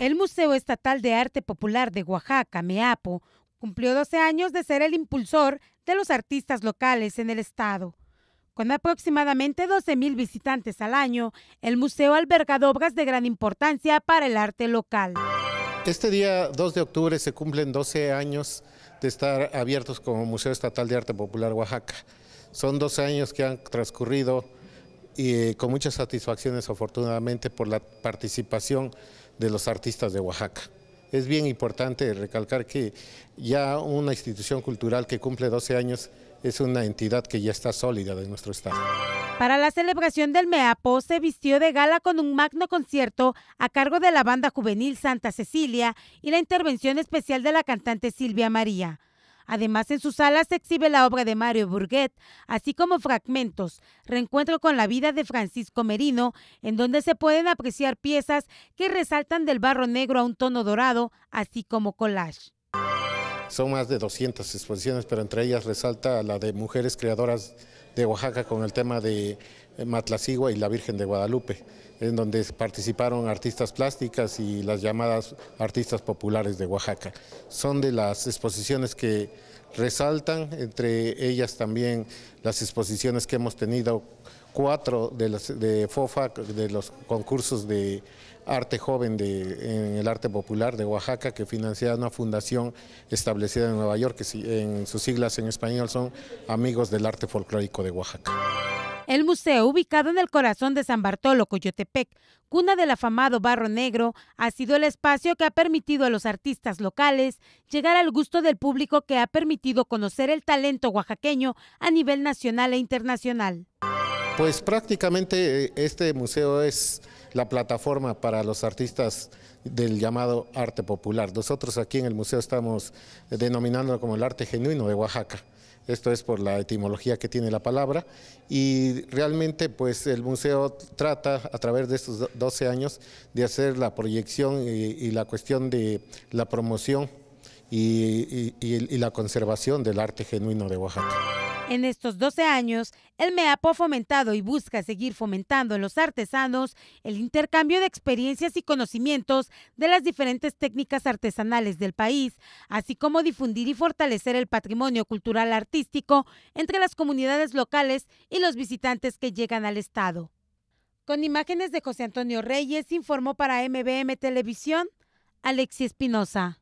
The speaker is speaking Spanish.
El Museo Estatal de Arte Popular de Oaxaca, MEAPO, cumplió 12 años de ser el impulsor de los artistas locales en el estado. Con aproximadamente 12.000 visitantes al año, el museo alberga obras de gran importancia para el arte local. Este día 2 de octubre se cumplen 12 años de estar abiertos como Museo Estatal de Arte Popular Oaxaca. Son 12 años que han transcurrido y eh, con muchas satisfacciones afortunadamente por la participación de los artistas de Oaxaca. Es bien importante recalcar que ya una institución cultural que cumple 12 años es una entidad que ya está sólida de nuestro estado. Para la celebración del MEAPO se vistió de gala con un magno concierto a cargo de la banda juvenil Santa Cecilia y la intervención especial de la cantante Silvia María. Además, en su sala se exhibe la obra de Mario Burguet, así como fragmentos, reencuentro con la vida de Francisco Merino, en donde se pueden apreciar piezas que resaltan del barro negro a un tono dorado, así como collage. Son más de 200 exposiciones, pero entre ellas resalta la de mujeres creadoras de Oaxaca con el tema de eh, Matlacigua y la Virgen de Guadalupe, en donde participaron artistas plásticas y las llamadas artistas populares de Oaxaca. Son de las exposiciones que resaltan, entre ellas también las exposiciones que hemos tenido cuatro de, los, FOFA, de los concursos de arte joven de, en el arte popular de Oaxaca, que financiada una fundación establecida en Nueva York, que en sus siglas en español son Amigos del Arte Folclórico de Oaxaca. El museo, ubicado en el corazón de San Bartolo, Coyotepec, cuna del afamado barro negro, ha sido el espacio que ha permitido a los artistas locales llegar al gusto del público que ha permitido conocer el talento oaxaqueño a nivel nacional e internacional. Pues prácticamente eh, este museo es la plataforma para los artistas del llamado arte popular. Nosotros aquí en el museo estamos denominándolo como el arte genuino de Oaxaca. Esto es por la etimología que tiene la palabra y realmente pues el museo trata a través de estos 12 años de hacer la proyección y, la cuestión de la promoción y la conservación del arte genuino de Oaxaca. En estos 12 años, el MEAPO ha fomentado y busca seguir fomentando en los artesanos el intercambio de experiencias y conocimientos de las diferentes técnicas artesanales del país, así como difundir y fortalecer el patrimonio cultural artístico entre las comunidades locales y los visitantes que llegan al Estado. Con imágenes de José Antonio Reyes, informó para MBM Televisión, Alexis Espinosa.